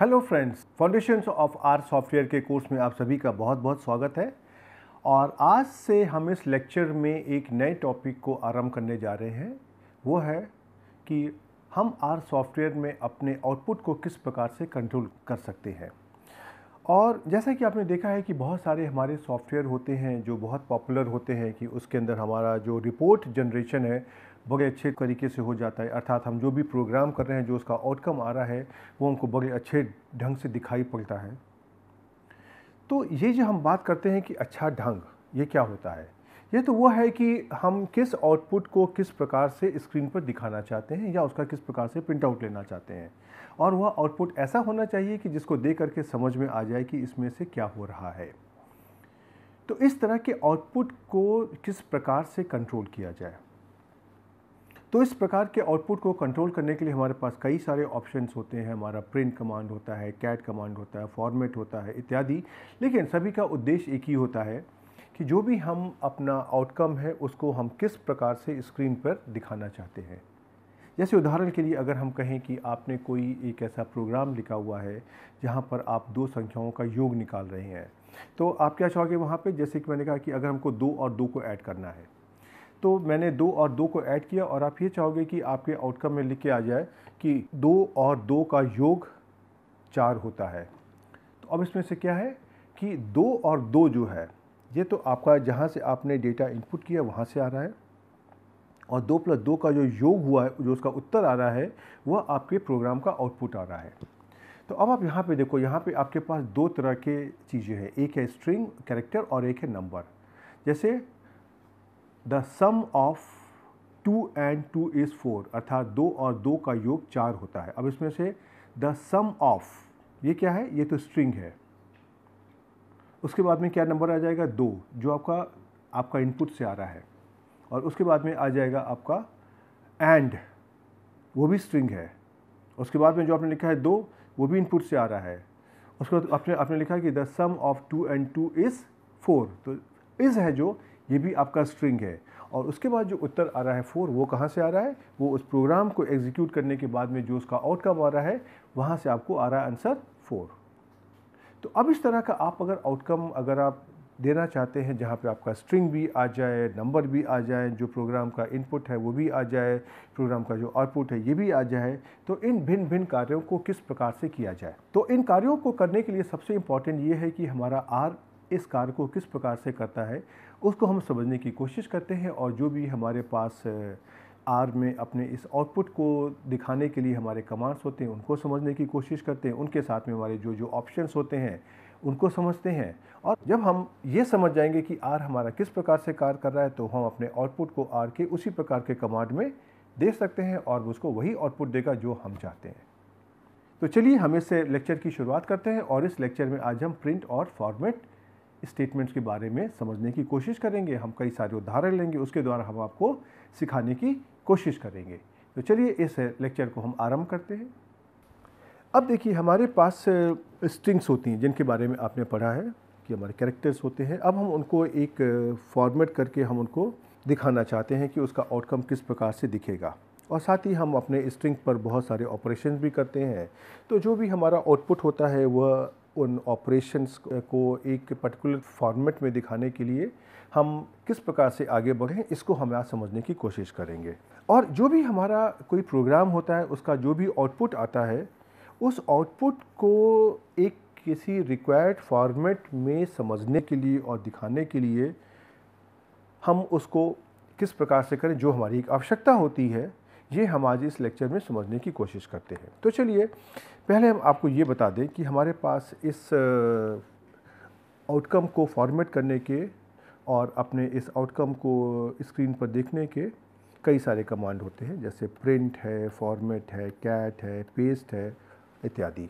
Hello friends foundations of R software के course में आप सभी का बहुत बहुत स्वागत है और आज से हम इस लेक्चर में एक नए टॉपिक को आरंभ करने जा रहे हैं वो है कि हम आर सॉफ्टवेयर में अपने आउटपुट को किस प्रकार से कंट्रोल कर सकते हैं और जैसा कि आपने देखा है कि बहुत सारे हमारे सॉफ्टवेयर होते हैं जो बहुत पॉपुलर होते हैं कि उसके अंदर हमारा जो रिपोर्ट जनरेशन है बड़े अच्छे तरीके से हो जाता है अर्थात हम जो भी प्रोग्राम कर रहे हैं जो उसका आउटकम आ रहा है वो हमको बड़े अच्छे ढंग से दिखाई पड़ता है तो ये जो हम बात करते हैं कि अच्छा ढंग ये क्या होता है ये तो वो है कि हम किस आउटपुट को किस प्रकार से स्क्रीन पर दिखाना चाहते हैं या उसका किस प्रकार से प्रिंट आउट लेना चाहते हैं और वह आउटपुट ऐसा होना चाहिए कि जिसको देख करके समझ में आ जाए कि इसमें से क्या हो रहा है तो इस तरह के आउटपुट को किस प्रकार से कंट्रोल किया जाए तो इस प्रकार के आउटपुट को कंट्रोल करने के लिए हमारे पास कई सारे ऑप्शंस होते हैं हमारा प्रिंट कमांड होता है कैट कमांड होता है फॉर्मेट होता है इत्यादि लेकिन सभी का उद्देश्य एक ही होता है कि जो भी हम अपना आउटकम है उसको हम किस प्रकार से स्क्रीन पर दिखाना चाहते हैं जैसे उदाहरण के लिए अगर हम कहें कि आपने कोई एक ऐसा प्रोग्राम लिखा हुआ है जहाँ पर आप दो संख्याओं का योग निकाल रहे हैं तो आप क्या चाहोगे वहाँ पे जैसे कि मैंने कहा कि अगर हमको दो और दो को ऐड करना है तो मैंने दो और दो को ऐड किया और आप ये चाहोगे कि आपके आउटकम में लिख के आ जाए कि दो और दो का योग चार होता है तो अब इसमें से क्या है कि दो और दो जो है ये तो आपका जहाँ से आपने डेटा इनपुट किया वहाँ से आ रहा है और दो प्लस दो का जो योग हुआ है जो उसका उत्तर आ रहा है वह आपके प्रोग्राम का आउटपुट आ रहा है तो अब आप यहाँ पे देखो यहाँ पे आपके पास दो तरह के चीज़ें हैं एक है स्ट्रिंग कैरेक्टर और एक है नंबर जैसे the sum of two and two is four अर्थात दो और दो का योग चार होता है अब इसमें से द सम ऑफ ये क्या है ये तो स्ट्रिंग है उसके बाद में क्या नंबर आ जाएगा दो जो आपका आपका इनपुट से आ रहा है और उसके बाद में आ जाएगा आपका एंड वो भी स्ट्रिंग है उसके बाद में जो आपने लिखा है दो वो भी इनपुट से आ रहा है उसके बाद आपने आपने लिखा कि the sum of two and two is four तो इज़ है जो ये भी आपका स्ट्रिंग है और उसके बाद जो उत्तर आ रहा है फोर वो कहाँ से आ रहा है वो उस प्रोग्राम को एग्जीक्यूट करने के बाद में जो उसका आउटकम आ रहा है वहाँ से आपको आ रहा है आंसर फोर तो अब इस तरह का आप अगर आउटकम अगर आप देना चाहते हैं जहाँ पे आपका स्ट्रिंग भी आ जाए नंबर भी आ जाए जो प्रोग्राम का इनपुट है वो भी आ जाए प्रोग्राम का जो आउटपुट है ये भी आ जाए तो इन भिन्न भिन्न कार्यों को किस प्रकार से किया जाए तो इन कार्यों को करने के लिए सबसे इम्पॉर्टेंट ये है कि हमारा आर इस कार्य को किस प्रकार से करता है उसको हम समझने की कोशिश करते हैं और जो भी हमारे पास आर में अपने इस आउटपुट को दिखाने के लिए हमारे कमांड्स होते हैं उनको समझने की कोशिश करते हैं उनके साथ में हमारे जो जो ऑप्शंस होते हैं उनको समझते हैं और जब हम ये समझ जाएंगे कि आर हमारा किस प्रकार से कार्य कर रहा है तो हम अपने आउटपुट को आर के उसी प्रकार के कमांड में दे सकते हैं और उसको वही आउटपुट देगा जो हम चाहते हैं तो चलिए हम इससे लेक्चर की शुरुआत करते हैं और इस लेक्चर में आज हम प्रिंट और फॉर्मेट स्टेटमेंट्स के बारे में समझने की कोशिश करेंगे हम कई सारे उदाहरण लेंगे उसके द्वारा हम आपको सिखाने की कोशिश करेंगे तो चलिए इस लेक्चर को हम आरंभ करते हैं अब देखिए हमारे पास स्ट्रिंग्स होती हैं जिनके बारे में आपने पढ़ा है कि हमारे कैरेक्टर्स होते हैं अब हम उनको एक फॉर्मेट करके हम उनको दिखाना चाहते हैं कि उसका आउटकम किस प्रकार से दिखेगा और साथ ही हम अपने स्ट्रिंग पर बहुत सारे ऑपरेशन भी करते हैं तो जो भी हमारा आउटपुट होता है वह उन ऑपरेशंस को एक पर्टिकुलर फॉर्मेट में दिखाने के लिए हम किस प्रकार से आगे बढ़ें इसको हम आज समझने की कोशिश करेंगे और जो भी हमारा कोई प्रोग्राम होता है उसका जो भी आउटपुट आता है उस आउटपुट को एक किसी रिक्वायर्ड फॉर्मेट में समझने के लिए और दिखाने के लिए हम उसको किस प्रकार से करें जो हमारी एक आवश्यकता होती है ये हम आज इस लेक्चर में समझने की कोशिश करते हैं तो चलिए पहले हम आपको ये बता दें कि हमारे पास इस आउटकम को फॉर्मेट करने के और अपने इस आउटकम को स्क्रीन पर देखने के कई सारे कमांड होते हैं जैसे प्रिंट है फॉर्मेट है कैट है पेस्ट है इत्यादि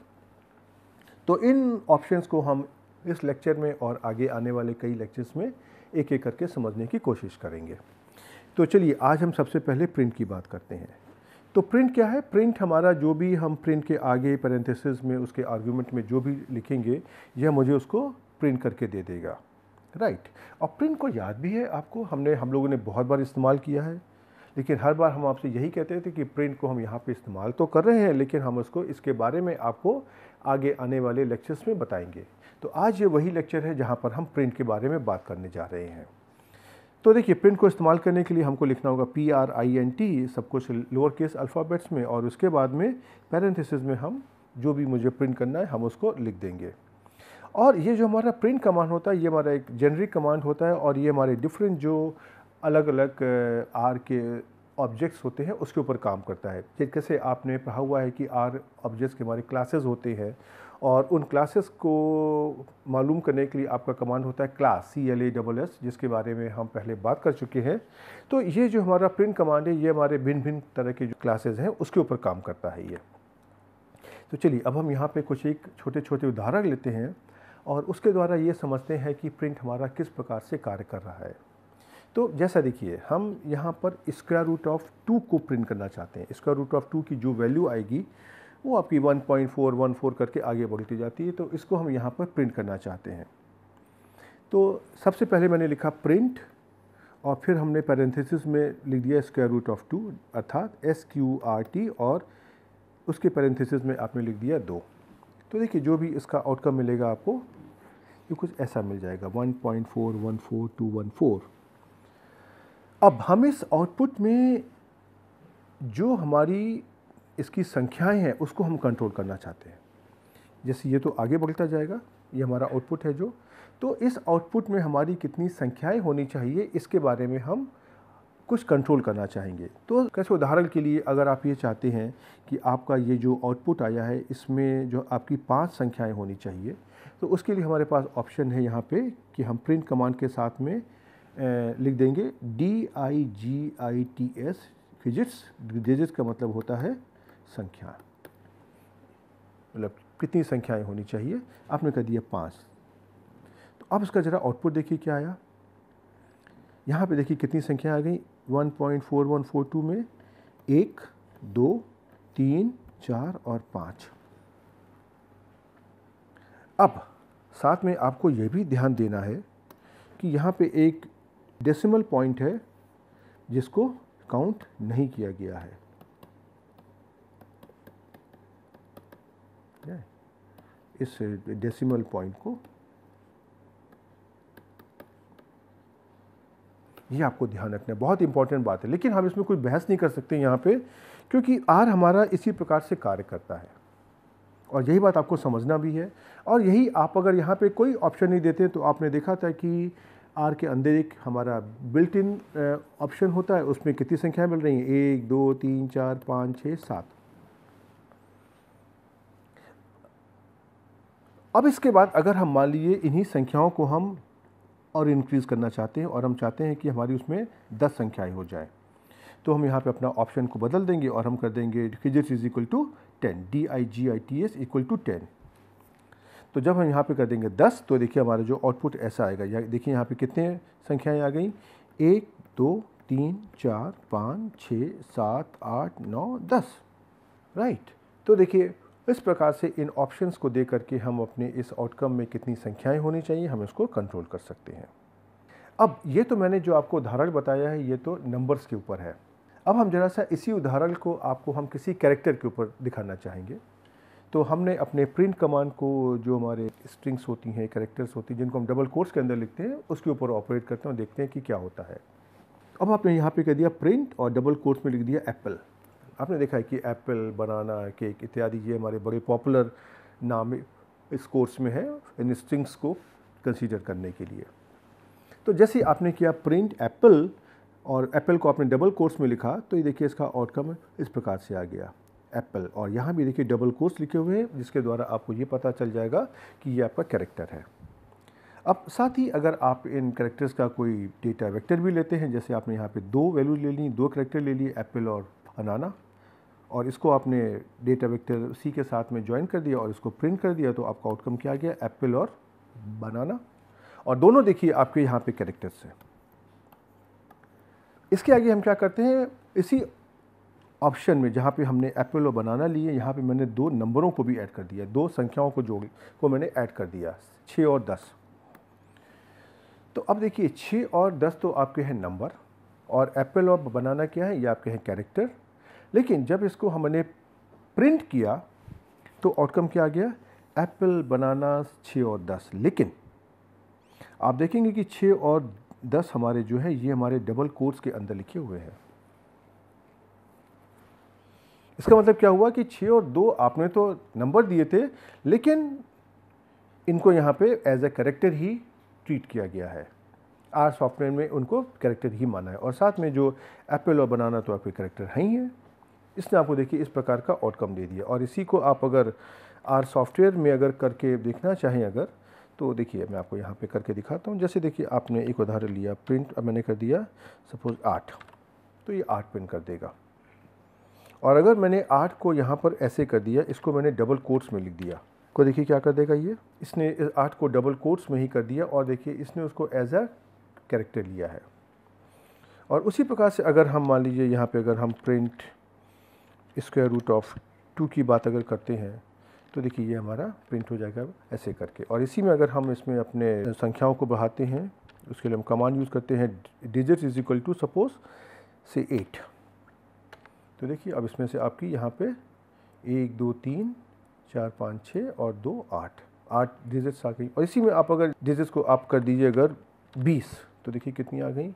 तो इन ऑप्शंस को हम इस लेक्चर में और आगे आने वाले कई लेक्चर्स में एक एक करके समझने की कोशिश करेंगे तो चलिए आज हम सबसे पहले प्रिंट की बात करते हैं तो प्रिंट क्या है प्रिंट हमारा जो भी हम प्रिंट के आगे पैरेंथिस में उसके आर्ग्यूमेंट में जो भी लिखेंगे यह मुझे उसको प्रिंट करके दे देगा राइट और प्रिंट को याद भी है आपको हमने हम लोगों ने बहुत बार इस्तेमाल किया है लेकिन हर बार हम आपसे यही कहते थे कि प्रिंट को हम यहाँ पे इस्तेमाल तो कर रहे हैं लेकिन हम उसको इसके बारे में आपको आगे आने वाले लेक्चर्स में बताएंगे तो आज ये वही लेक्चर है जहाँ पर हम प्रिंट के बारे में बात करने जा रहे हैं तो देखिए प्रिंट को इस्तेमाल करने के लिए हमको लिखना होगा P R I N T सब कुछ लोअर केस अल्फ़ाबेट्स में और उसके बाद में पैरेंथिस में हम जो भी मुझे प्रिंट करना है हम उसको लिख देंगे और ये जो हमारा प्रिंट कमांड होता है ये हमारा एक जेनरिक कमांड होता है और ये हमारे डिफरेंट जो अलग अलग आर के ऑब्जेक्ट्स होते हैं उसके ऊपर काम करता है जैसे आपने पढ़ा हुआ है कि आर ऑब्जेक्ट्स के हमारे क्लासेस होते हैं और उन क्लासेस को मालूम करने के लिए आपका कमांड होता है class C L A double S जिसके बारे में हम पहले बात कर चुके हैं तो ये जो हमारा प्रिंट कमांड है ये हमारे भिन्न भिन्न तरह के जो क्लासेज हैं उसके ऊपर काम करता है ये तो चलिए अब हम यहाँ पे कुछ एक छोटे छोटे उदाहरण लेते हैं और उसके द्वारा ये समझते हैं कि प्रिंट हमारा किस प्रकार से कार्य कर रहा है तो जैसा देखिए हम यहाँ पर स्क्वायर रूट ऑफ टू को प्रिंट करना चाहते हैं स्क्वायर रूट ऑफ टू की जो वैल्यू आएगी वो आपकी 1.414 करके आगे बढ़ती जाती है तो इसको हम यहाँ पर प्रिंट करना चाहते हैं तो सबसे पहले मैंने लिखा प्रिंट और फिर हमने पैरेंथेसिस में लिख दिया स्क्वायर रूट ऑफ टू अर्थात एस क्यू आर टी और उसके पैरेंथेसिस में आपने लिख दिया दो तो देखिए जो भी इसका आउटकम मिलेगा आपको ये कुछ ऐसा मिल जाएगा 1.414214 अब हम इस आउटपुट में जो हमारी इसकी संख्याएं हैं उसको हम कंट्रोल करना चाहते हैं जैसे ये तो आगे बढ़ता जाएगा ये हमारा आउटपुट है जो तो इस आउटपुट में हमारी कितनी संख्याएं होनी चाहिए इसके बारे में हम कुछ कंट्रोल करना चाहेंगे तो कैसे उदाहरण के लिए अगर आप ये चाहते हैं कि आपका ये जो आउटपुट आया है इसमें जो आपकी पांच संख्याएं होनी चाहिए तो उसके लिए हमारे पास ऑप्शन है यहाँ पे कि हम प्रिंट कमांड के साथ में लिख देंगे D I G I T S फिजिट्स डिजिट्स का मतलब होता है संख्या मतलब कितनी संख्याएं होनी चाहिए आपने कह दिया पाँच तो अब इसका ज़रा आउटपुट देखिए क्या आया यहाँ पे देखिए कितनी संख्या आ गई 1.4142 में एक दो तीन चार और पाँच अब साथ में आपको यह भी ध्यान देना है कि यहाँ पे एक डेसिमल पॉइंट है जिसको काउंट नहीं किया गया है इस डेसिमल पॉइंट को ये आपको ध्यान रखना है बहुत इंपॉर्टेंट बात है लेकिन हम इसमें कोई बहस नहीं कर सकते यहाँ पे क्योंकि आर हमारा इसी प्रकार से कार्य करता है और यही बात आपको समझना भी है और यही आप अगर यहाँ पे कोई ऑप्शन नहीं देते तो आपने देखा था कि आर के अंदर एक हमारा बिल्ट इन ऑप्शन होता है उसमें कितनी संख्याएं मिल रही हैं एक दो तीन चार पाँच छः सात अब इसके बाद अगर हम मान लीजिए इन्हीं संख्याओं को हम और इंक्रीज़ करना चाहते हैं और हम चाहते हैं कि हमारी उसमें दस संख्याएँ हो जाएँ तो हम यहाँ पे अपना ऑप्शन को बदल देंगे और हम कर देंगे digit is equal to ten D I G I T S equal to ten तो जब हम यहाँ पे कर देंगे दस तो देखिए हमारा जो आउटपुट ऐसा आएगा या देखिए यहाँ पे कितने संख्याएं आ गई एक दो तीन चार पाँच छः सात आठ नौ दस राइट तो देखिए इस प्रकार से इन ऑप्शंस को दे करके हम अपने इस आउटकम में कितनी संख्याएं होनी चाहिए हम इसको कंट्रोल कर सकते हैं अब ये तो मैंने जो आपको उदाहरण बताया है ये तो नंबर्स के ऊपर है अब हम जरा सा इसी उदाहरण को आपको हम किसी कैरेक्टर के ऊपर दिखाना चाहेंगे तो हमने अपने प्रिंट कमांड को जो हमारे स्ट्रिंग्स होती हैं कैरेक्टर्स होती हैं जिनको हम डबल कोर्स के अंदर लिखते हैं उसके ऊपर ऑपरेट करते हैं और देखते हैं कि क्या होता है अब आपने यहाँ पे कह दिया प्रिंट और डबल कोर्स में लिख दिया एप्पल आपने देखा है कि एप्पल बनाना केक इत्यादि ये हमारे बड़े पॉपुलर नाम इस कोर्स में है इन स्ट्रिंग्स को कंसीडर करने के लिए तो जैसे आपने किया प्रिंट एप्पल और एप्पल को आपने डबल कोर्स में लिखा तो ये देखिए इसका आउटकम इस प्रकार से आ गया एप्पल और यहाँ भी देखिए डबल कोर्स लिखे हुए हैं जिसके द्वारा आपको ये पता चल जाएगा कि ये आपका कैरेक्टर है अब साथ ही अगर आप इन करेक्टर्स का कोई डेटा वेक्टर भी लेते हैं जैसे आपने यहाँ पे दो वैल्यू ले ली दो करेक्टर ले लिए एप्पल और अनाना और इसको आपने डेटा वेक्टर सी के साथ में ज्वाइन कर दिया और इसको प्रिंट कर दिया तो आपका आउटकम क्या आ गया एप्पल और बनाना और दोनों देखिए आपके यहाँ पे कैरेक्टर्स हैं इसके आगे हम क्या करते हैं इसी ऑप्शन में जहाँ पे हमने एप्पल और बनाना लिए यहाँ पे मैंने दो नंबरों को भी ऐड कर दिया दो संख्याओं को जोड़ को मैंने ऐड कर दिया छः और दस तो अब देखिए छः और दस तो आपके हैं नंबर और एप्पल और बनाना क्या है ये आपके हैं कैरेक्टर लेकिन जब इसको हमने प्रिंट किया तो आउटकम क्या आ गया एप्पल बनाना छः और दस लेकिन आप देखेंगे कि छः और दस हमारे जो है ये हमारे डबल कोर्स के अंदर लिखे हुए हैं इसका मतलब क्या हुआ कि छः और दो आपने तो नंबर दिए थे लेकिन इनको यहाँ पे एज ए करेक्टर ही ट्रीट किया गया है आर सॉफ्टवेयर में उनको करेक्टर ही माना है और साथ में जो एप्पल और बनाना तो आपके करेक्टर हैं ही हैं इसने आपको देखिए इस प्रकार का आउटकम दे दिया और इसी को आप अगर आर सॉफ्टवेयर में अगर करके देखना चाहें अगर तो देखिए मैं आपको यहाँ पे करके दिखाता हूँ जैसे देखिए आपने एक उदाहरण लिया प्रिंट मैंने कर दिया सपोज़ आठ तो ये आठ प्रिंट कर देगा और अगर मैंने आठ को यहाँ पर ऐसे कर दिया इसको मैंने डबल कोर्स में लिख दिया को तो देखिए क्या कर देगा ये इसने आठ को डबल कोर्स में ही कर दिया और देखिए इसने उसको एज अ कैरेक्टर लिया है और उसी प्रकार से अगर हम मान लीजिए यहाँ पे अगर हम print square root of two की बात अगर करते हैं तो देखिए ये हमारा प्रिंट हो जाएगा ऐसे करके और इसी में अगर हम इसमें अपने संख्याओं को बढ़ाते हैं उसके लिए हम कमान यूज़ करते हैं digit is equal to suppose say eight तो देखिए अब इसमें से आपकी यहाँ पे एक दो तीन चार पाँच छः और दो आठ आठ डिजिट्स आ गई और इसी में आप अगर डिजिट्स को आप कर दीजिए अगर बीस तो देखिए कितनी आ गई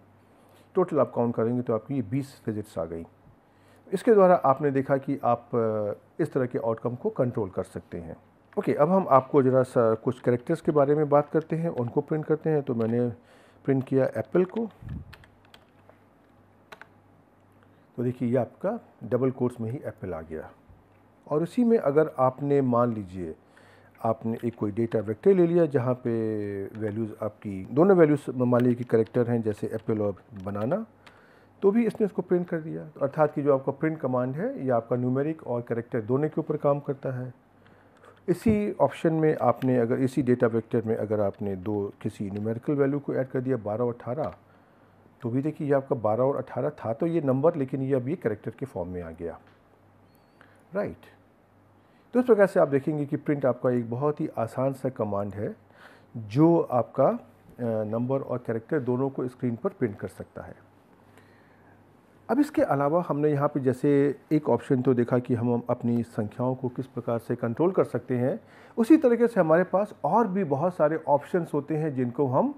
टोटल आप काउंट करेंगे तो आपकी ये बीस डिजिट्स आ गई इसके द्वारा आपने देखा कि आप इस तरह के आउटकम को कंट्रोल कर सकते हैं ओके okay, अब हम आपको ज़रा सा कुछ करेक्टर्स के बारे में बात करते हैं उनको प्रिंट करते हैं तो मैंने प्रिंट किया एप्पल को तो देखिए ये आपका डबल कोर्स में ही एप्पल आ गया और उसी में अगर आपने मान लीजिए आपने एक कोई डेटा वेक्टर ले लिया जहाँ पे वैल्यूज़ आपकी दोनों वैल्यूज़ मान लीजिए कि करेक्टर हैं जैसे एप्पल और बनाना तो भी इसने उसको प्रिंट कर दिया अर्थात कि जो आपका प्रिंट कमांड है ये आपका न्यूमेरिक और करेक्टर दोनों के ऊपर काम करता है इसी ऑप्शन में आपने अगर इसी डेटा वेक्टर में अगर आपने दो किसी न्यूमेरिकल वैल्यू को ऐड कर दिया बारह और अठारह तो भी देखिए ये आपका बारह और अठारह था तो ये नंबर लेकिन ये अब ये करेक्टर के फॉर्म में आ गया राइट तो इस प्रकार से आप देखेंगे कि प्रिंट आपका एक बहुत ही आसान सा कमांड है जो आपका नंबर और कैरेक्टर दोनों को स्क्रीन पर प्रिंट कर सकता है अब इसके अलावा हमने यहाँ पे जैसे एक ऑप्शन तो देखा कि हम अपनी संख्याओं को किस प्रकार से कंट्रोल कर सकते हैं उसी तरीके से हमारे पास और भी बहुत सारे ऑप्शंस होते हैं जिनको हम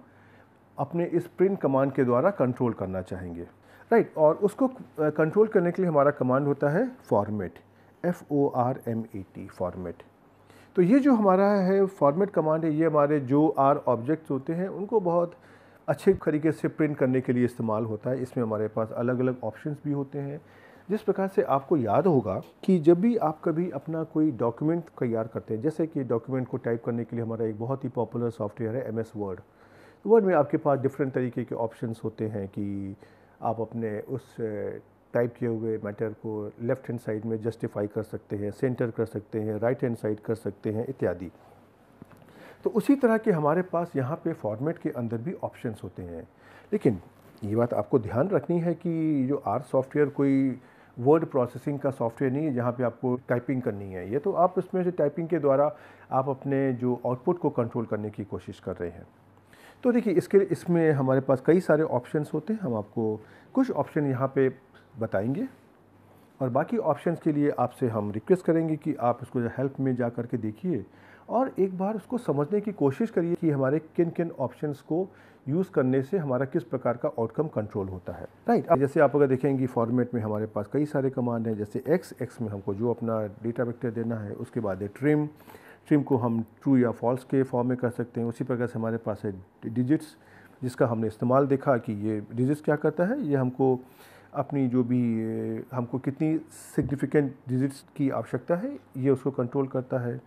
अपने इस प्रिंट कमांड के द्वारा कंट्रोल करना चाहेंगे राइट right, और उसको कंट्रोल करने के लिए हमारा कमांड होता है format F O R M A T format तो ये जो हमारा है फॉर्मेट कमांड है ये हमारे जो आर ऑब्जेक्ट्स होते हैं उनको बहुत अच्छे तरीके से प्रिंट करने के लिए इस्तेमाल होता है इसमें हमारे पास अलग अलग ऑप्शन भी होते हैं जिस प्रकार से आपको याद होगा कि जब भी आप कभी अपना कोई डॉक्यूमेंट तैयार करते हैं जैसे कि डॉक्यूमेंट को टाइप करने के लिए हमारा एक बहुत ही पॉपुलर सॉफ्टवेयर है एम एस वर्ड वर्ड में आपके पास डिफरेंट तरीके के ऑप्शन होते हैं कि आप अपने उस टाइप किए हुए मैटर को लेफ़्ट हैंड साइड में जस्टिफाई कर सकते हैं सेंटर कर सकते हैं राइट हैंड साइड कर सकते हैं इत्यादि तो उसी तरह के हमारे पास यहाँ पे फॉर्मेट के अंदर भी ऑप्शंस होते हैं लेकिन ये बात आपको ध्यान रखनी है कि जो आर सॉफ्टवेयर कोई वर्ड प्रोसेसिंग का सॉफ्टवेयर नहीं है जहाँ पे आपको टाइपिंग करनी है ये तो आप इसमें से टाइपिंग के द्वारा आप अपने जो आउटपुट को कंट्रोल करने की कोशिश कर रहे हैं तो देखिए इसके इसमें हमारे पास कई सारे ऑप्शंस होते हैं हम आपको कुछ ऑप्शन यहाँ पे बताएंगे और बाकी ऑप्शंस के लिए आपसे हम रिक्वेस्ट करेंगे कि आप इसको हेल्प में जा कर के देखिए और एक बार उसको समझने की कोशिश करिए कि हमारे किन किन ऑप्शंस को यूज़ करने से हमारा किस प्रकार का आउटकम कंट्रोल होता है राइट right. जैसे आप अगर देखेंगे फॉर्मेट में हमारे पास कई सारे कमांड हैं जैसे एक्स एक्स में हमको जो अपना डेटा वेक्टर देना है उसके बाद है ट्रिम ट्रिम को हम ट्रू या फॉल्स के फॉर्म में कर सकते हैं उसी प्रकार से हमारे पास है डिजिट्स जिसका हमने इस्तेमाल देखा कि ये डिजिट्स क्या करता है ये हमको अपनी जो भी हमको कितनी सिग्निफिकेंट डिजिट्स की आवश्यकता है ये उसको कंट्रोल करता है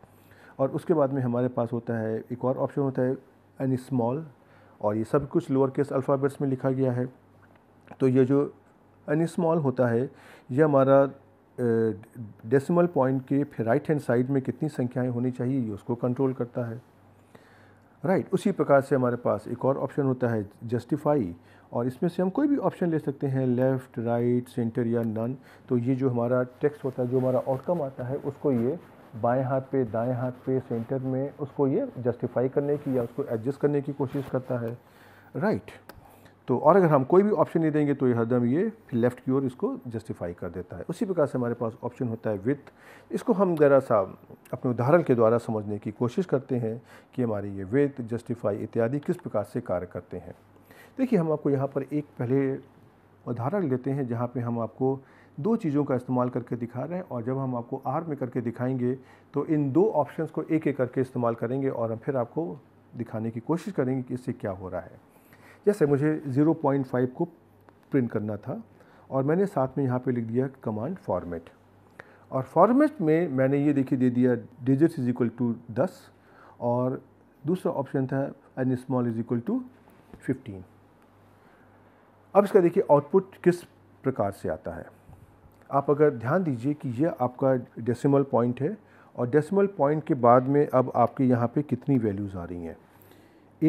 और उसके बाद में हमारे पास होता है एक और ऑप्शन होता है एन स्मॉल और ये सब कुछ लोअर केस अल्फ़ाबेट्स में लिखा गया है तो ये जो एन स्मॉल होता है ये हमारा डेसिमल पॉइंट के फिर राइट हैंड साइड में कितनी संख्याएं होनी चाहिए ये उसको कंट्रोल करता है राइट right, उसी प्रकार से हमारे पास एक और ऑप्शन होता है जस्टिफाई और इसमें से हम कोई भी ऑप्शन ले सकते हैं लेफ़्ट राइट सेंटर या नन तो ये जो हमारा टेक्स्ट होता है जो हमारा आउटकम आता है उसको ये बाएं हाथ पे दाएं हाथ पे सेंटर में उसको ये जस्टिफाई करने की या उसको एडजस्ट करने की कोशिश करता है राइट right. तो और अगर हम कोई भी ऑप्शन नहीं देंगे तो ये हरदम ये लेफ़्ट की ओर इसको जस्टिफाई कर देता है उसी प्रकार से हमारे पास ऑप्शन होता है विथ इसको हम ज़रा सा अपने उदाहरण के द्वारा समझने की कोशिश करते हैं कि हमारे ये विथ जस्टिफाई इत्यादि किस प्रकार से कार्य करते हैं देखिए हम आपको यहाँ पर एक पहले उदाहरण लेते हैं जहाँ पे हम आपको दो चीज़ों का इस्तेमाल करके दिखा रहे हैं और जब हम आपको आर में करके दिखाएंगे तो इन दो ऑप्शंस को एक एक करके इस्तेमाल करेंगे और हम फिर आपको दिखाने की कोशिश करेंगे कि इससे क्या हो रहा है जैसे मुझे 0.5 को प्रिंट करना था और मैंने साथ में यहाँ पे लिख दिया कमांड फॉर्मेट और फॉर्मेट में मैंने ये देखिए दे दिया डिजिट इज इक्वल टू दस और दूसरा ऑप्शन था N small is equal to fifteen अब इसका देखिए आउटपुट किस प्रकार से आता है आप अगर ध्यान दीजिए कि यह आपका डेसिमल पॉइंट है और डेसिमल पॉइंट के बाद में अब आपके यहाँ पे कितनी वैल्यूज़ आ रही हैं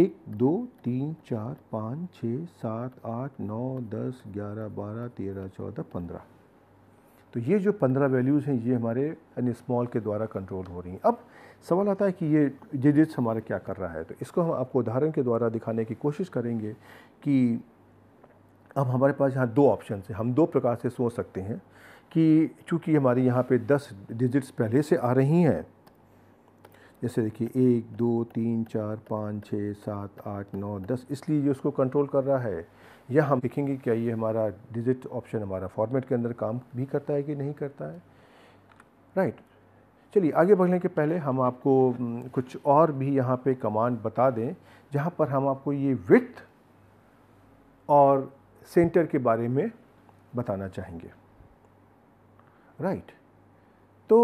एक दो तीन चार पाँच छः सात आठ नौ दस ग्यारह बारह तेरह चौदह पंद्रह तो ये जो पंद्रह वैल्यूज़ हैं ये हमारे एन स्मॉल के द्वारा कंट्रोल हो रही हैं अब सवाल आता है कि ये डिजिट्स हमारा क्या कर रहा है तो इसको हम आपको उदाहरण के द्वारा दिखाने की कोशिश करेंगे कि अब हमारे पास यहाँ दो ऑप्शन हैं हम दो प्रकार से सोच सकते हैं कि चूँकि हमारी यहाँ पे दस डिजिट्स पहले से आ रही हैं जैसे देखिए एक दो तीन चार पाँच छः सात आठ नौ दस इसलिए ये उसको कंट्रोल कर रहा है या हम देखेंगे क्या ये हमारा डिजिट ऑप्शन हमारा फॉर्मेट के अंदर काम भी करता है कि नहीं करता है राइट right. चलिए आगे बढ़ने के पहले हम आपको कुछ और भी यहाँ पे कमांड बता दें जहाँ पर हम आपको ये विथ और सेंटर के बारे में बताना चाहेंगे राइट तो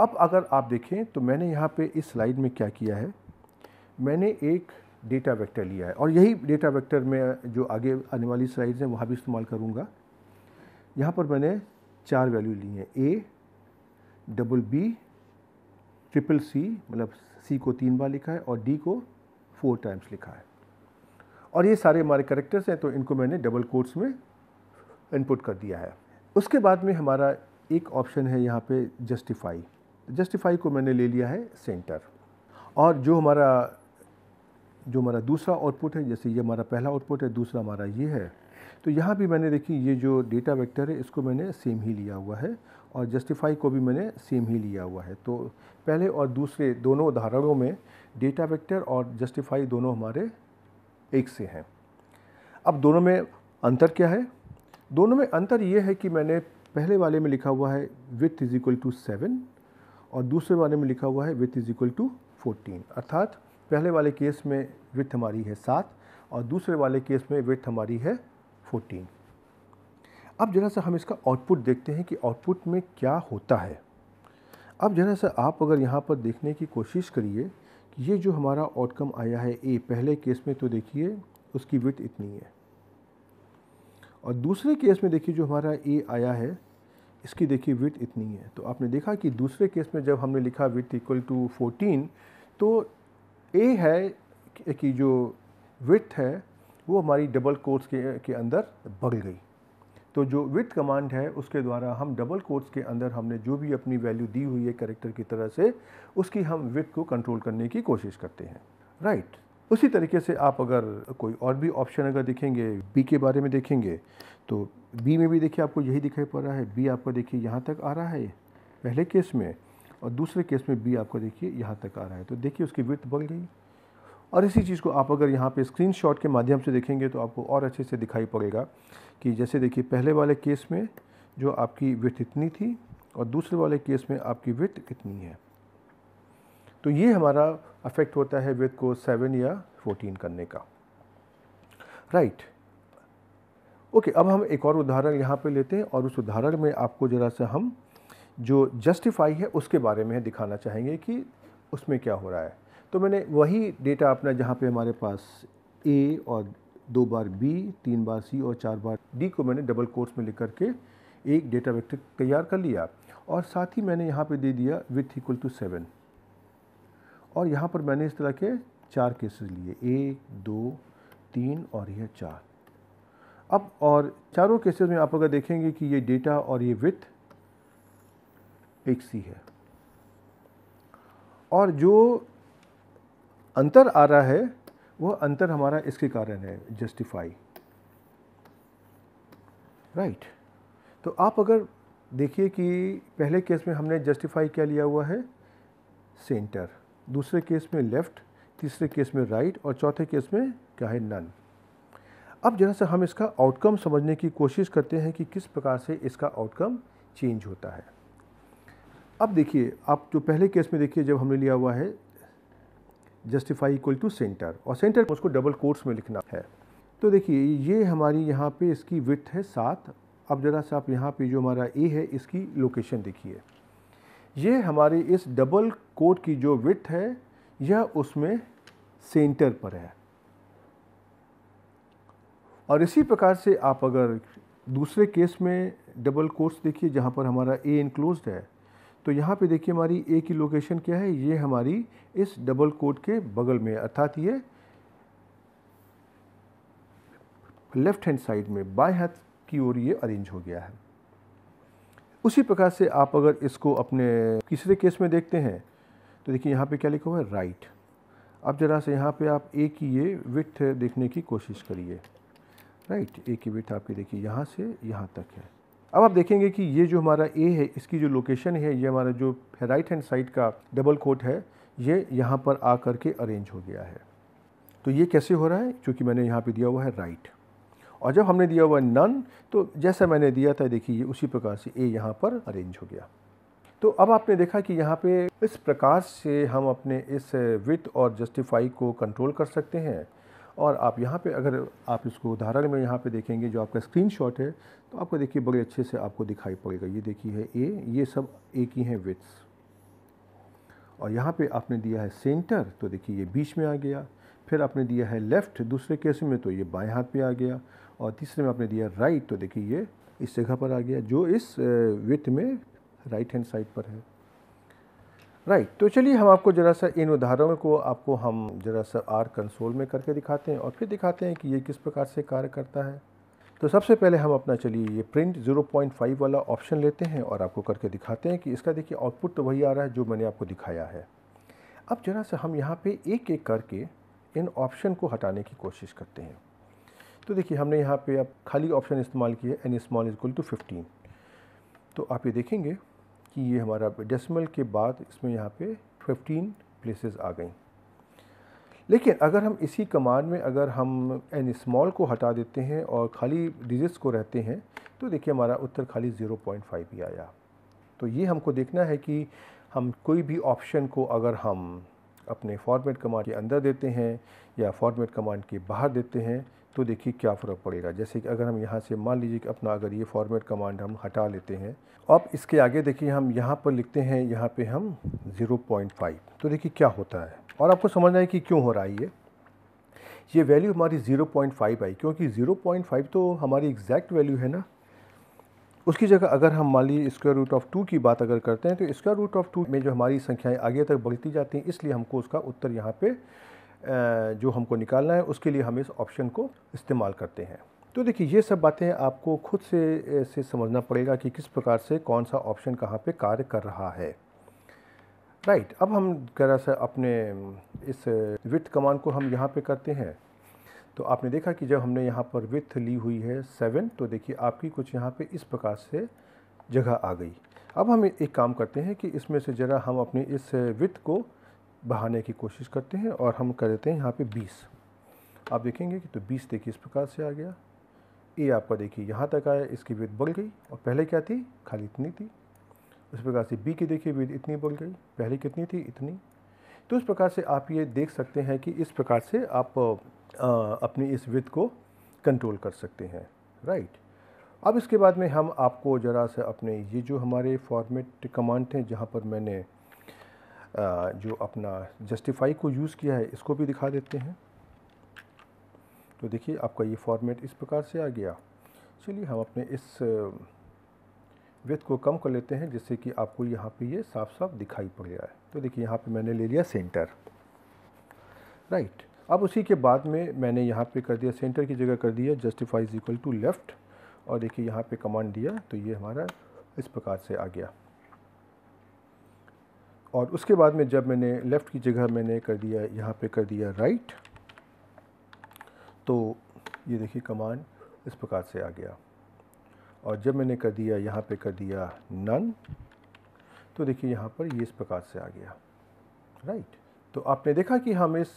अब अगर आप देखें तो मैंने यहाँ पे इस स्लाइड में क्या किया है मैंने एक डेटा वेक्टर लिया है और यही डेटा वेक्टर में जो आगे आने वाली स्लाइड्स हैं वहाँ भी इस्तेमाल करूँगा यहाँ पर मैंने चार वैल्यू ली हैं A double B triple C मतलब सी को तीन बार लिखा है और डी को फोर टाइम्स लिखा है और ये सारे हमारे करेक्टर्स हैं तो इनको मैंने डबल कोर्ट्स में इनपुट कर दिया है उसके बाद में हमारा एक ऑप्शन है यहाँ पे जस्टिफाई जस्टिफाई को मैंने ले लिया है सेंटर और जो हमारा जो हमारा दूसरा आउटपुट है जैसे ये हमारा पहला आउटपुट है दूसरा हमारा ये है तो यहाँ भी मैंने देखी ये जो डेटा वेक्टर है इसको मैंने सेम ही लिया हुआ है और जस्टिफाई को भी मैंने सेम ही लिया हुआ है तो पहले और दूसरे दोनों उदाहरणों में डेटा वेक्टर और जस्टिफाई दोनों हमारे एक से हैं अब दोनों में अंतर क्या है दोनों में अंतर ये है कि मैंने पहले वाले में लिखा हुआ है width is equal to seven और दूसरे वाले में लिखा हुआ है width is equal to fourteen अर्थात पहले वाले केस में विथ हमारी है सात और दूसरे वाले केस में विथ हमारी है फोर्टीन अब ज़रा सा हम इसका आउटपुट देखते हैं कि आउटपुट में क्या होता है अब ज़रा सा आप अगर यहाँ पर देखने की कोशिश करिए कि ये जो हमारा आउटकम आया है ए पहले केस में तो देखिए उसकी विथ इतनी है और दूसरे केस में देखिए जो हमारा ए आया है इसकी देखिए विथ इतनी है तो आपने देखा कि दूसरे केस में जब हमने लिखा विथ इक्वल टू फोर्टीन तो ए है कि जो विथ है वो हमारी डबल कोर्स के के अंदर बढ़ गई तो जो विथ कमांड है उसके द्वारा हम डबल कोर्स के अंदर हमने जो भी अपनी वैल्यू दी हुई है करेक्टर की तरह से उसकी हम विथ को कंट्रोल करने की कोशिश करते हैं राइट right. उसी तरीके से आप अगर कोई और भी ऑप्शन अगर देखेंगे बी के बारे में देखेंगे तो बी में भी देखिए आपको यही दिखाई पड़ रहा है बी आपको देखिए यहाँ तक आ रहा है पहले केस में और दूसरे केस में बी आपको देखिए यहाँ तक आ रहा है तो देखिए उसकी वृत्त बढ़ गई और इसी चीज़ को आप अगर यहाँ पे स्क्रीनशॉट के माध्यम से देखेंगे तो आपको और अच्छे से दिखाई पड़ेगा कि जैसे देखिए पहले वाले केस में जो आपकी वृत्त इतनी थी और दूसरे वाले केस में आपकी वृत्त कितनी है तो ये हमारा अफेक्ट होता है विथ कोर्स सेवन या फोर्टीन करने का राइट right. ओके okay, अब हम एक और उदाहरण यहाँ पे लेते हैं और उस उदाहरण में आपको ज़रा सा हम जो जस्टिफाई है उसके बारे में दिखाना चाहेंगे कि उसमें क्या हो रहा है तो मैंने वही डेटा अपना जहाँ पे हमारे पास ए और दो बार बी तीन बार सी और चार बार डी को मैंने डबल कोर्स में लिख करके एक डेटा वेक्टर तैयार कर लिया और साथ ही मैंने यहाँ पे दे दिया विथ इक्वल टू सेवन और यहाँ पर मैंने इस तरह के चार केसेस लिए एक दो तीन और यह चार अब और चारों केसेस में आप अगर देखेंगे कि ये डेटा और ये विथ एक सी है और जो अंतर आ रहा है वह अंतर हमारा इसके कारण है जस्टिफाई राइट right. तो आप अगर देखिए कि पहले केस में हमने जस्टिफाई क्या लिया हुआ है सेंटर दूसरे केस में लेफ़्ट तीसरे केस में राइट और चौथे केस में क्या है नन अब जरा सा हम इसका आउटकम समझने की कोशिश करते हैं कि किस प्रकार से इसका आउटकम चेंज होता है अब देखिए आप जो पहले केस में देखिए जब हमने लिया हुआ है जस्टिफाई इक्वल टू सेंटर और सेंटर उसको डबल कोर्स में लिखना है तो देखिए ये हमारी यहाँ पे इसकी विथ है सात अब ज़रा सा आप यहाँ पे जो हमारा ए है इसकी लोकेशन देखिए ये हमारी इस डबल कोट की जो विथ है यह उसमें सेंटर पर है और इसी प्रकार से आप अगर दूसरे केस में डबल कोर्स देखिए जहाँ पर हमारा ए इनक्लोज है तो यहाँ पे देखिए हमारी ए की लोकेशन क्या है ये हमारी इस डबल कोट के बगल में अर्थात ये लेफ्ट हैंड साइड में बाएं हाथ की ओर ये अरेंज हो गया है उसी प्रकार से आप अगर इसको अपने तीसरे केस में देखते हैं तो देखिए यहाँ पे क्या लिखा हुआ है राइट अब ज़रा से यहाँ पे आप ए की ये विथ देखने की कोशिश करिए राइट ए की विथ आपकी देखिए यहाँ से यहाँ तक है अब आप देखेंगे कि ये जो हमारा ए है इसकी जो लोकेशन है ये हमारा जो राइट हैंड साइड का डबल कोट है ये यहाँ पर आ करके अरेंज हो गया है तो ये कैसे हो रहा है क्योंकि मैंने यहाँ पे दिया हुआ है राइट और जब हमने दिया हुआ नन तो जैसा मैंने दिया था देखिए ये उसी प्रकार से ए यहाँ पर अरेंज हो गया तो अब आपने देखा कि यहाँ पे इस प्रकार से हम अपने इस विथ और जस्टिफाई को कंट्रोल कर सकते हैं और आप यहाँ पे अगर आप इसको उदाहरण में यहाँ पे देखेंगे जो आपका शॉट है तो आपको देखिए बड़े अच्छे से आपको दिखाई पड़ेगा ये देखिए है ए ये सब ए की हैं विथ्स और यहाँ पे आपने दिया है सेंटर तो देखिए ये बीच में आ गया फिर आपने दिया है लेफ़्ट दूसरे केस में तो ये बाएं हाथ पे आ गया और तीसरे में आपने दिया राइट तो देखिए ये इस जगह पर आ गया जो इस विथ में राइट हैंड साइड पर है राइट तो चलिए हम आपको ज़रा सा इन उदाहरणों को आपको हम ज़रा सा आर कंसोल में करके दिखाते हैं और फिर दिखाते हैं कि ये किस प्रकार से कार्य करता है तो सबसे पहले हम अपना चलिए ये प्रिंट 0.5 वाला ऑप्शन लेते हैं और आपको करके दिखाते हैं कि इसका देखिए आउटपुट तो वही आ रहा है जो मैंने आपको दिखाया है अब ज़रा सा हम यहाँ पर एक एक करके इन ऑप्शन को हटाने की कोशिश करते हैं तो देखिए हमने यहाँ पे अब खाली ऑप्शन इस्तेमाल किया N small is equal to fifteen तो आप ये देखेंगे कि ये हमारा डेसिमल के बाद इसमें यहाँ पे फिफ्टीन प्लेसेस आ गई लेकिन अगर हम इसी कमांड में अगर हम एन स्मॉल को हटा देते हैं और खाली डिजिट्स को रहते हैं तो देखिए हमारा उत्तर खाली 0.5 ही आया तो ये हमको देखना है कि हम कोई भी ऑप्शन को अगर हम अपने फॉर्मेट कमांड के अंदर देते हैं या फॉर्मेट कमांड के बाहर देते हैं तो देखिए क्या फ़र्क पड़ेगा जैसे कि अगर हम यहाँ से मान लीजिए कि अपना अगर ये फॉर्मेट कमांड हम हटा लेते हैं अब इसके आगे देखिए हम यहाँ पर लिखते हैं यहाँ पे हम 0.5 तो देखिए क्या होता है और आपको समझना है कि क्यों हो रहा है ये ये वैल्यू हमारी 0.5 आई क्योंकि 0.5 तो हमारी एग्जैक्ट वैल्यू है ना उसकी जगह अगर हम मान लीजिए स्क्वायर रूट ऑफ टू की बात अगर करते हैं तो स्क्वायर रूट ऑफ टू में जो हमारी संख्याएं आगे तक बढ़ती जाती हैं इसलिए हमको उसका उत्तर यहाँ पे जो हमको निकालना है उसके लिए हम इस ऑप्शन को इस्तेमाल करते हैं तो देखिए ये सब बातें आपको खुद से से समझना पड़ेगा कि किस प्रकार से कौन सा ऑप्शन कहाँ पर कार्य कर रहा है राइट अब हम ज़रा सा अपने इस विथ कमान को हम यहाँ पर करते हैं तो आपने देखा कि जब हमने यहाँ पर विथ ली हुई है सेवन तो देखिए आपकी कुछ यहाँ पे इस प्रकार से जगह आ गई अब हम एक काम करते हैं कि इसमें से ज़रा हम अपनी इस विथ को बढ़ाने की कोशिश करते हैं और हम कर देते हैं यहाँ पे बीस आप देखेंगे कि तो बीस देखिए इस प्रकार से आ गया ए आपका देखिए यहाँ तक आया इसकी विथ बढ़ गई और पहले क्या थी खाली इतनी थी उस प्रकार से बी की देखिए विथ इतनी बढ़ गई पहले कितनी थी इतनी तो इस प्रकार से आप ये देख सकते हैं कि इस प्रकार से आप अपनी इस विथ को कंट्रोल कर सकते हैं राइट अब इसके बाद में हम आपको ज़रा सा अपने ये जो हमारे फॉर्मेट कमांड थे जहाँ पर मैंने जो अपना जस्टिफाई को यूज़ किया है इसको भी दिखा देते हैं तो देखिए आपका ये फॉर्मेट इस प्रकार से आ गया चलिए हम अपने इस विथ को कम कर लेते हैं जिससे कि आपको यहाँ पे ये साफ साफ दिखाई पड़ जाए तो देखिए यहाँ पे मैंने ले लिया सेंटर राइट अब उसी के बाद में मैंने यहाँ पे कर दिया सेंटर की जगह कर दिया justify is equal to left और देखिए यहाँ पे कमांड दिया तो ये हमारा इस प्रकार से आ गया और उसके बाद में जब मैंने लेफ़्ट की जगह मैंने कर दिया यहाँ पे कर दिया राइट तो ये देखिए कमांड इस प्रकार से आ गया और जब मैंने कर दिया यहाँ पे कर दिया नन तो देखिए यहाँ पर ये इस प्रकार से आ गया राइट तो आपने देखा कि हम इस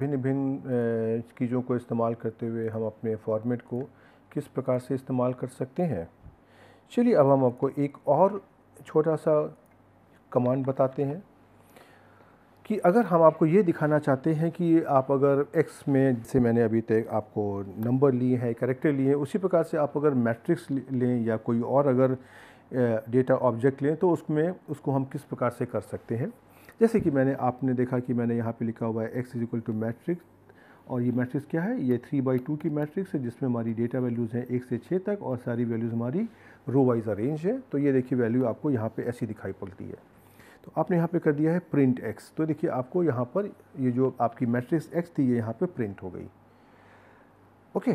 भिन्न भिन्न चीज़ों को इस्तेमाल करते हुए हम अपने फॉर्मेट को किस प्रकार से इस्तेमाल कर सकते हैं चलिए अब हम आपको एक और छोटा सा कमांड बताते हैं कि अगर हम आपको ये दिखाना चाहते हैं कि आप अगर एक्स में जैसे मैंने अभी तक आपको नंबर लिए हैं करेक्टर लिए हैं उसी प्रकार से आप अगर मैट्रिक्स लें या कोई और अगर डेटा ऑब्जेक्ट लें तो उसमें उसको हम किस प्रकार से कर सकते हैं जैसे कि मैंने आपने देखा कि मैंने यहाँ पे लिखा हुआ है X is equal to matrix और ये मैट्रिक्स क्या है ये थ्री बाई टू की मैट्रिक्स है जिसमें हमारी डेटा वैल्यूज़ हैं एक से छः तक और सारी वैल्यूज़ हमारी रो वाइज अरेंज है तो ये देखिए वैल्यू आपको यहाँ पर ऐसी दिखाई पड़ती है तो आपने यहाँ पर कर दिया है प्रिंट एक्स तो देखिए आपको यहाँ पर ये जो आपकी मैट्रिक्स एक्स थी ये यहाँ पर प्रिंट हो गई ओके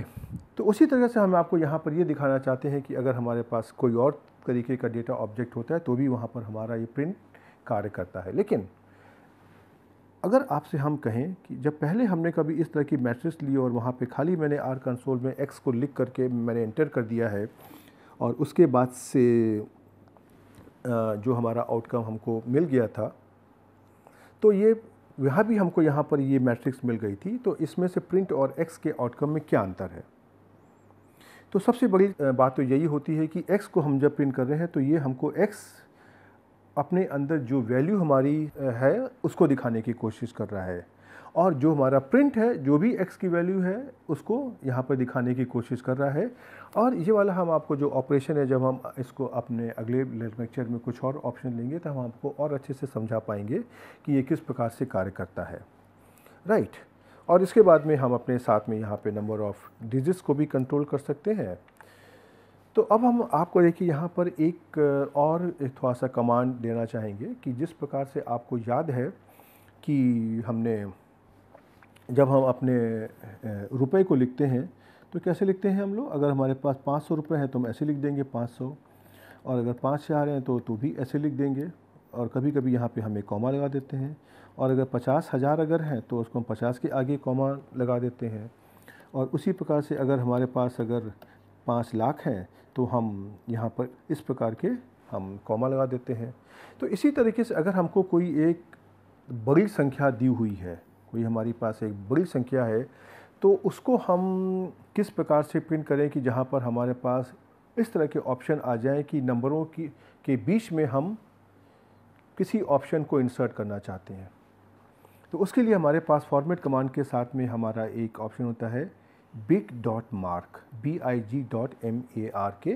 तो उसी तरह से हम आपको यहाँ पर ये दिखाना चाहते हैं कि अगर हमारे पास कोई और तरीके का डेटा ऑब्जेक्ट होता है तो भी वहाँ पर हमारा ये प्रिंट कार्य करता है लेकिन अगर आपसे हम कहें कि जब पहले हमने कभी इस तरह की मैट्रिक्स ली और वहाँ पे खाली मैंने आर कंसोल में एक्स को लिख करके मैंने एंटर कर दिया है और उसके बाद से जो हमारा आउटकम हमको मिल गया था तो ये यहाँ भी हमको यहाँ पर ये मैट्रिक्स मिल गई थी तो इसमें से प्रिंट और एक्स के आउटकम में क्या अंतर है तो सबसे बड़ी बात तो यही होती है कि एक्स को हम जब प्रिंट कर रहे हैं तो ये हमको एक्स अपने अंदर जो वैल्यू हमारी है उसको दिखाने की कोशिश कर रहा है और जो हमारा प्रिंट है जो भी एक्स की वैल्यू है उसको यहाँ पर दिखाने की कोशिश कर रहा है और ये वाला हम आपको जो ऑपरेशन है जब हम इसको अपने अगले लेक्चर में कुछ और ऑप्शन लेंगे तो हम आपको और अच्छे से समझा पाएंगे कि ये किस प्रकार से कार्य करता है राइट और इसके बाद में हम अपने साथ में यहाँ पे नंबर ऑफ़ डिजिट्स को भी कंट्रोल कर सकते हैं तो अब हम आपको देखिए यहाँ पर एक और थोड़ा सा कमांड देना चाहेंगे कि जिस प्रकार से आपको याद है कि हमने जब हम अपने रुपए को लिखते हैं तो कैसे लिखते हैं हम लोग अगर हमारे पास पाँच सौ रुपये हैं तो हम ऐसे लिख देंगे पाँच सौ और अगर पाँच से आ रहे हैं तो तो भी ऐसे लिख देंगे और कभी कभी यहाँ पे हमें कॉमा लगा देते हैं और अगर पचास हज़ार अगर हैं तो उसको हम पचास के आगे कॉमा लगा देते हैं और उसी प्रकार से अगर हमारे पास अगर पाँच लाख हैं तो हम यहाँ पर इस प्रकार के हम कॉमा लगा देते हैं तो इसी तरीके से अगर हमको कोई एक बड़ी संख्या दी हुई है कोई हमारे पास एक बड़ी संख्या है तो उसको हम किस प्रकार से प्रिंट करें कि जहाँ पर हमारे पास इस तरह के ऑप्शन आ जाएं कि नंबरों की के बीच में हम किसी ऑप्शन को इंसर्ट करना चाहते हैं तो उसके लिए हमारे पास फॉर्मेट कमांड के साथ में हमारा एक ऑप्शन होता है big dot mark B I G dot M A R K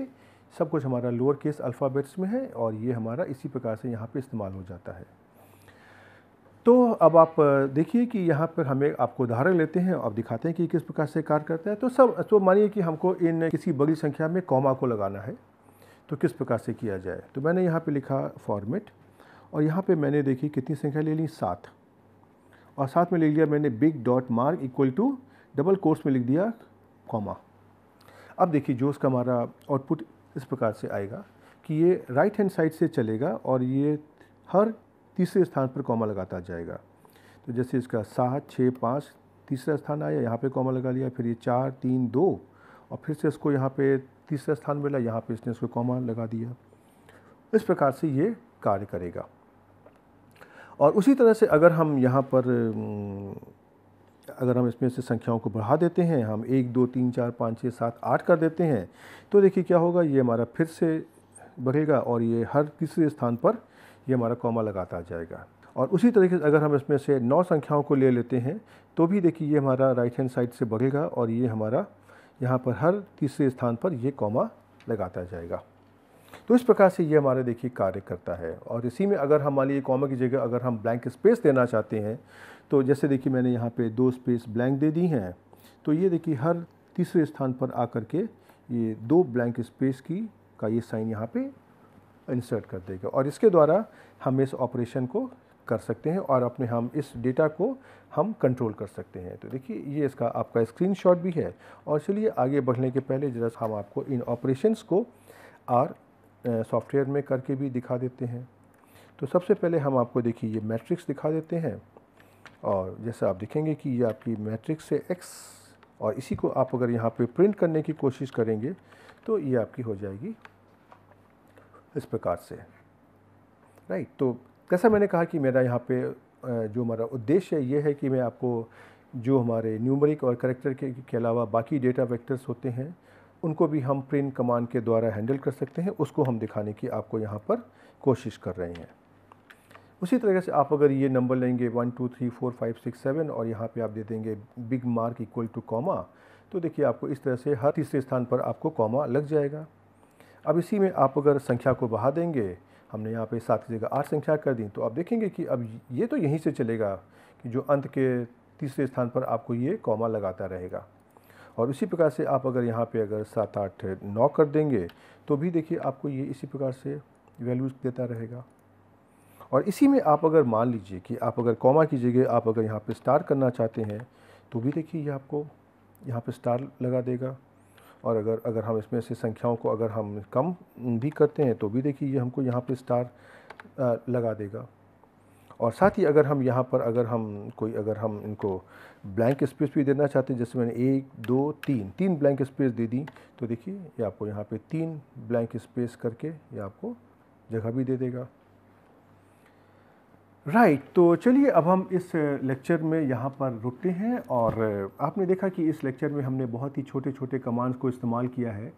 सब कुछ हमारा लोअर केस अल्फ़ाबेट्स में है और ये हमारा इसी प्रकार से यहाँ पे इस्तेमाल हो जाता है तो अब आप देखिए कि यहाँ पर हमें आपको उदाहरण लेते हैं और दिखाते हैं कि किस प्रकार से कार्य करता है तो सब तो मानिए कि हमको इन किसी बड़ी संख्या में कॉमा को लगाना है तो किस प्रकार से किया जाए तो मैंने यहाँ पे लिखा फॉर्मेट और यहाँ पे मैंने देखी कितनी संख्या ले ली सात और साथ में ले लिया मैंने big dot mark equal to double quotes में लिख दिया कॉमा अब देखिए जो उसका हमारा आउटपुट इस प्रकार से आएगा कि ये राइट हैंड साइड से चलेगा और ये हर तीसरे स्थान पर कॉमा लगाता जाएगा तो जैसे इसका सात छः पाँच तीसरा स्थान आया यहाँ पे कॉमा लगा लिया फिर ये चार तीन दो और फिर से इसको यहाँ पे तीसरा स्थान मिला यहाँ पे इसने इसको कॉमा लगा दिया इस प्रकार से ये कार्य करेगा और उसी तरह से अगर हम यहाँ पर अगर हम इसमें से संख्याओं को बढ़ा देते हैं हम एक दो तीन चार पाँच छः सात आठ कर देते हैं तो देखिए क्या होगा ये हमारा फिर से बढ़ेगा और ये हर तीसरे स्थान पर ये हमारा कॉमा लगाता जाएगा और उसी तरीके से अगर हम इसमें से नौ संख्याओं को ले लेते हैं तो भी देखिए ये हमारा राइट हैंड साइड से बढ़ेगा और ये हमारा यहाँ पर हर तीसरे स्थान पर ये कॉमा लगाता जाएगा तो इस प्रकार से ये हमारे देखिए कार्य करता है और इसी में अगर हम मान कॉमा की जगह अगर हम ब्लैंक स्पेस देना चाहते हैं तो जैसे देखिए मैंने यहाँ पे दो स्पेस ब्लैंक दे दी हैं तो ये देखिए हर तीसरे स्थान पर आकर के ये दो ब्लैंक स्पेस की का ये साइन यहाँ पे इंसर्ट कर देगा और इसके द्वारा हम इस ऑपरेशन को कर सकते हैं और अपने हम इस डेटा को हम कंट्रोल कर सकते हैं तो देखिए ये इसका आपका स्क्रीनशॉट भी है और चलिए आगे बढ़ने के पहले जरा हम आपको इन ऑपरेशंस को आर सॉफ्टवेयर में करके भी दिखा देते हैं तो सबसे पहले हम आपको देखिए ये मैट्रिक्स दिखा देते हैं और जैसा आप देखेंगे कि ये आपकी मैट्रिक्स है एक्स और इसी को आप अगर यहाँ पे प्रिंट करने की कोशिश करेंगे तो ये आपकी हो जाएगी इस प्रकार से राइट तो जैसा मैंने कहा कि मेरा यहाँ पे जो हमारा उद्देश्य ये है कि मैं आपको जो हमारे न्यूमरिक और करेक्टर के, के अलावा बाकी डेटा वेक्टर्स होते हैं उनको भी हम प्रिंट कमांड के द्वारा हैंडल कर सकते हैं उसको हम दिखाने की आपको यहाँ पर कोशिश कर रहे हैं उसी तरह से आप अगर ये नंबर लेंगे one two three four five six seven और यहाँ पे आप दे देंगे big mark equal to comma तो देखिए आपको इस तरह से हर तीसरे स्थान पर आपको कॉमा लग जाएगा अब इसी में आप अगर संख्या को बढ़ा देंगे हमने यहाँ पे सात की जगह आठ संख्या कर दी तो आप देखेंगे कि अब ये तो यहीं से चलेगा कि जो अंत के तीसरे स्थान पर आपको ये कॉमा लगाता रहेगा और इसी प्रकार से आप अगर यहाँ पे अगर सात आठ नौ कर देंगे तो भी देखिए आपको ये इसी प्रकार से वैल्यूज़ देता रहेगा और इसी में आप अगर मान लीजिए कि आप अगर कॉमा की जगह आप अगर यहाँ पे स्टार करना चाहते हैं तो भी देखिए ये आपको यहाँ पे स्टार लगा देगा और अगर अगर हम इसमें से संख्याओं को अगर हम कम भी करते हैं तो भी देखिए ये हमको यहाँ पे स्टार लगा देगा और साथ ही अगर हम यहाँ पर अगर हम कोई अगर हम इनको ब्लैंक स्पेस भी देना चाहते हैं जैसे मैंने एक दो तीन तीन ब्लैंक स्पेस दे दी तो देखिए ये आपको यहाँ पे तीन ब्लैंक स्पेस करके ये आपको जगह भी दे देगा राइट right, तो चलिए अब हम इस लेक्चर में यहाँ पर रुकते हैं और आपने देखा कि इस लेक्चर में हमने बहुत ही छोटे छोटे कमांड्स को इस्तेमाल किया है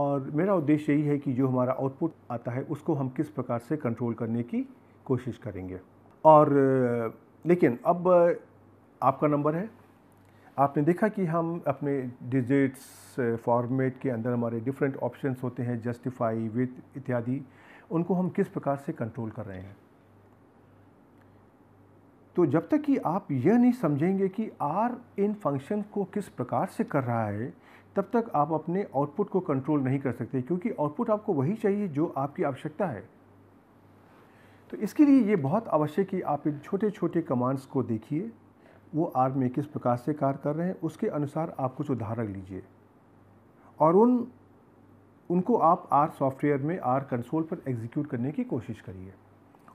और मेरा उद्देश्य यही है कि जो हमारा आउटपुट आता है उसको हम किस प्रकार से कंट्रोल करने की कोशिश करेंगे और लेकिन अब आपका नंबर है आपने देखा कि हम अपने डिजिट्स फॉर्मेट के अंदर हमारे डिफरेंट ऑप्शंस होते हैं जस्टिफाई विथ इत्यादि उनको हम किस प्रकार से कंट्रोल कर रहे हैं तो जब तक कि आप यह नहीं समझेंगे कि आर इन फंक्शन को किस प्रकार से कर रहा है तब तक आप अपने आउटपुट को कंट्रोल नहीं कर सकते क्योंकि आउटपुट आपको वही चाहिए जो आपकी आवश्यकता है तो इसके लिए ये बहुत आवश्यक कि आप इन छोटे छोटे कमांड्स को देखिए वो आर में किस प्रकार से कार्य कर रहे हैं उसके अनुसार आप कुछ उदाहरण लीजिए और उन उनको आप आर सॉफ्टवेयर में आर कंसोल पर एग्जीक्यूट करने की कोशिश करिए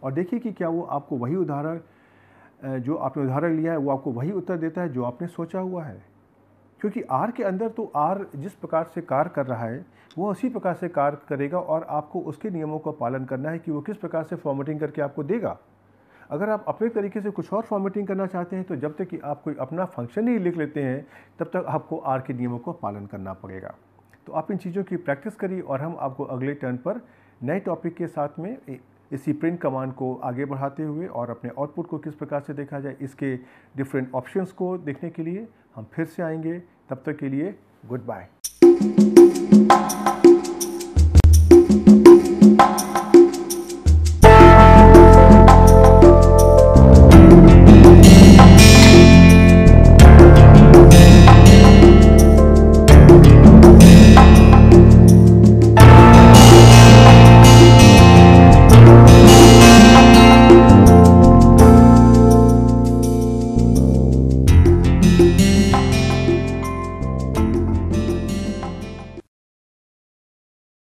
और देखिए कि क्या वो आपको वही उदाहरण जो आपने उदाहरण लिया है वो आपको वही उत्तर देता है जो आपने सोचा हुआ है क्योंकि आर के अंदर तो आर जिस प्रकार से कार्य कर रहा है वो उसी प्रकार से कार्य करेगा और आपको उसके नियमों का पालन करना है कि वो किस प्रकार से फॉर्मेटिंग करके आपको देगा अगर आप अपने तरीके से कुछ और फॉर्मेटिंग करना चाहते हैं तो जब तक कि आप कोई अपना फंक्शन ही लिख लेते हैं तब तक आपको आर के नियमों का पालन करना पड़ेगा तो आप इन चीज़ों की प्रैक्टिस करिए और हम आपको अगले टर्न पर नए टॉपिक के साथ में इसी प्रिंट कमांड को आगे बढ़ाते हुए और अपने आउटपुट को किस प्रकार से देखा जाए इसके डिफरेंट ऑप्शंस को देखने के लिए हम फिर से आएंगे तब तक के लिए गुड बाय